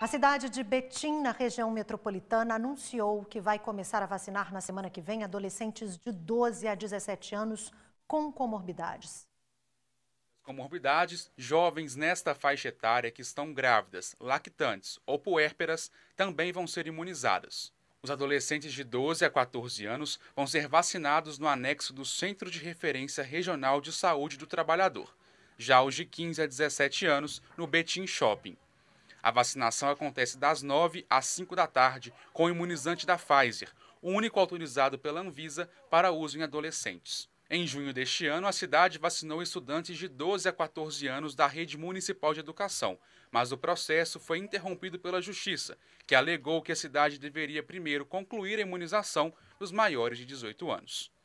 A cidade de Betim, na região metropolitana, anunciou que vai começar a vacinar na semana que vem adolescentes de 12 a 17 anos com comorbidades. Comorbidades, jovens nesta faixa etária que estão grávidas, lactantes ou puérperas também vão ser imunizadas. Os adolescentes de 12 a 14 anos vão ser vacinados no anexo do Centro de Referência Regional de Saúde do Trabalhador, já os de 15 a 17 anos no Betim Shopping. A vacinação acontece das 9 às 5 da tarde com o imunizante da Pfizer, o único autorizado pela Anvisa para uso em adolescentes. Em junho deste ano, a cidade vacinou estudantes de 12 a 14 anos da rede municipal de educação, mas o processo foi interrompido pela Justiça, que alegou que a cidade deveria primeiro concluir a imunização dos maiores de 18 anos.